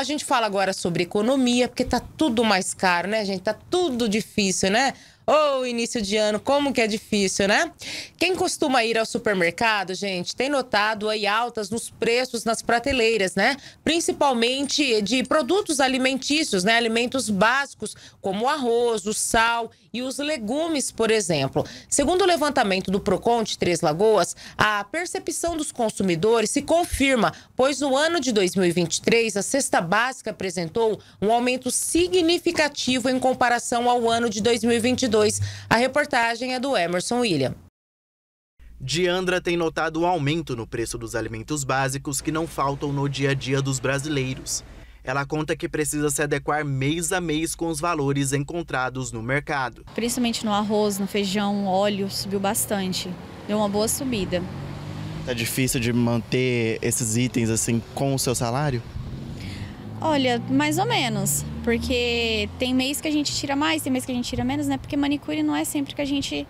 A gente fala agora sobre economia, porque tá tudo mais caro, né, gente? Tá tudo difícil, né? Ô, oh, início de ano, como que é difícil, né? Quem costuma ir ao supermercado, gente, tem notado aí altas nos preços nas prateleiras, né? Principalmente de produtos alimentícios, né? Alimentos básicos, como o arroz, o sal e os legumes, por exemplo. Segundo o levantamento do Procon de Três Lagoas, a percepção dos consumidores se confirma, pois no ano de 2023 a cesta básica apresentou um aumento significativo em comparação ao ano de 2022. A reportagem é do Emerson William. Diandra tem notado o um aumento no preço dos alimentos básicos que não faltam no dia a dia dos brasileiros. Ela conta que precisa se adequar mês a mês com os valores encontrados no mercado. Principalmente no arroz, no feijão, óleo, subiu bastante. Deu uma boa subida. Tá difícil de manter esses itens assim com o seu salário? Olha, mais ou menos, porque tem mês que a gente tira mais, tem mês que a gente tira menos, né? Porque manicure não é sempre que a gente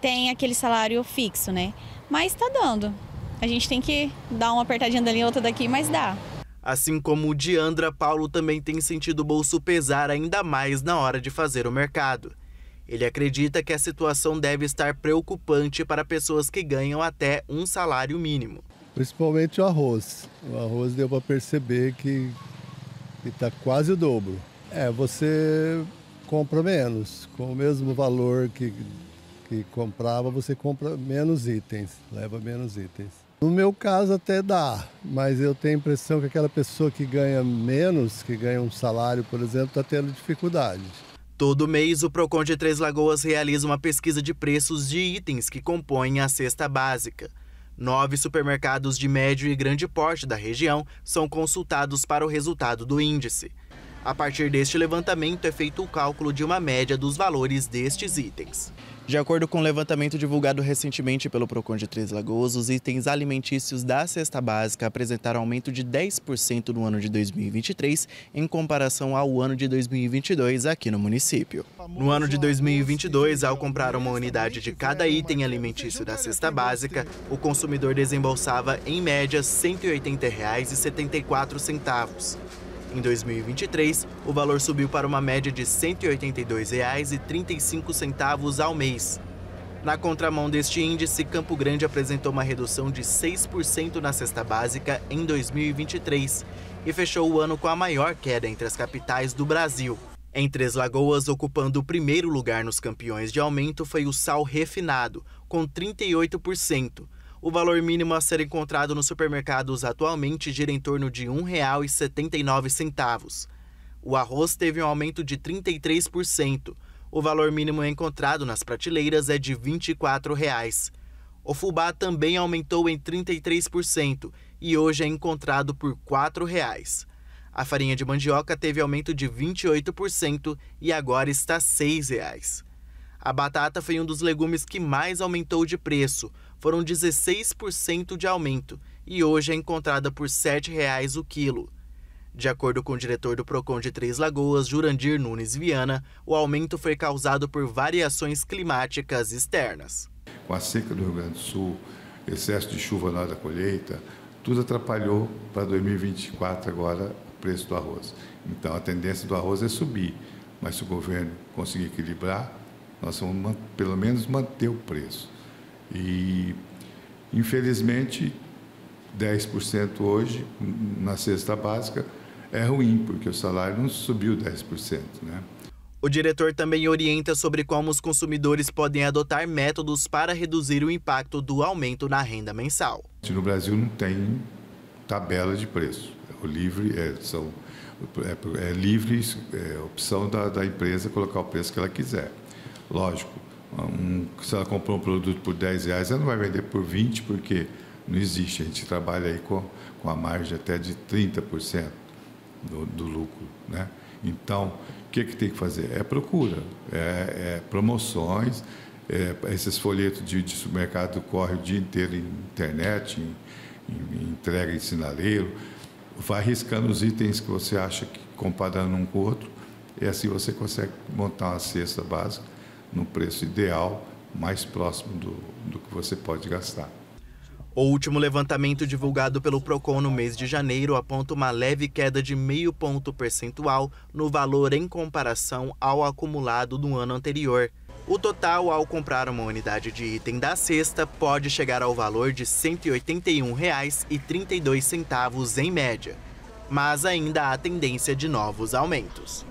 tem aquele salário fixo, né? Mas tá dando. A gente tem que dar uma apertadinha dali, outra daqui, mas dá. Assim como o Diandra Paulo também tem sentido o bolso pesar ainda mais na hora de fazer o mercado. Ele acredita que a situação deve estar preocupante para pessoas que ganham até um salário mínimo. Principalmente o arroz. O arroz deu para perceber que está quase o dobro. É, você compra menos. Com o mesmo valor que, que comprava, você compra menos itens, leva menos itens. No meu caso até dá, mas eu tenho a impressão que aquela pessoa que ganha menos, que ganha um salário, por exemplo, está tendo dificuldade. Todo mês, o Procon de Três Lagoas realiza uma pesquisa de preços de itens que compõem a cesta básica. Nove supermercados de médio e grande porte da região são consultados para o resultado do índice. A partir deste levantamento é feito o cálculo de uma média dos valores destes itens. De acordo com o um levantamento divulgado recentemente pelo Procon de Três Lagoas, os itens alimentícios da cesta básica apresentaram aumento de 10% no ano de 2023 em comparação ao ano de 2022 aqui no município. No ano de 2022, ao comprar uma unidade de cada item alimentício da cesta básica, o consumidor desembolsava em média R$ 180,74. Em 2023, o valor subiu para uma média de R$ 182,35 ao mês. Na contramão deste índice, Campo Grande apresentou uma redução de 6% na cesta básica em 2023 e fechou o ano com a maior queda entre as capitais do Brasil. Em Três Lagoas, ocupando o primeiro lugar nos campeões de aumento foi o sal refinado, com 38%, o valor mínimo a ser encontrado nos supermercados atualmente gira em torno de R$ 1,79. O arroz teve um aumento de 33%. O valor mínimo encontrado nas prateleiras é de R$ 24. Reais. O fubá também aumentou em 33% e hoje é encontrado por R$ Reais. A farinha de mandioca teve aumento de 28% e agora está R$ 6,00. Reais. A batata foi um dos legumes que mais aumentou de preço, foram 16% de aumento, e hoje é encontrada por R$ 7,00 o quilo. De acordo com o diretor do PROCON de Três Lagoas, Jurandir Nunes Viana, o aumento foi causado por variações climáticas externas. Com a seca do Rio Grande do Sul, excesso de chuva na hora da colheita, tudo atrapalhou para 2024 agora o preço do arroz. Então a tendência do arroz é subir, mas se o governo conseguir equilibrar, nós vamos pelo menos manter o preço. E, infelizmente, 10% hoje na cesta básica é ruim, porque o salário não subiu 10%. Né? O diretor também orienta sobre como os consumidores podem adotar métodos para reduzir o impacto do aumento na renda mensal. No Brasil não tem tabela de preço. É o livre é, são, é, é livre é, opção da, da empresa colocar o preço que ela quiser. Lógico, um, se ela comprou um produto por 10 reais, ela não vai vender por 20, porque não existe. A gente trabalha aí com, com a margem até de 30% do, do lucro. Né? Então, o que, que tem que fazer? É procura, é, é promoções, é, esses folhetos de, de supermercado correm o dia inteiro em internet, em, em, entrega em sinaleiro, vai riscando os itens que você acha que comparando um com o outro, e assim você consegue montar uma cesta básica no preço ideal, mais próximo do, do que você pode gastar. O último levantamento divulgado pelo Procon no mês de janeiro aponta uma leve queda de meio ponto percentual no valor em comparação ao acumulado do ano anterior. O total ao comprar uma unidade de item da cesta pode chegar ao valor de R$ 181,32 em média, mas ainda há tendência de novos aumentos.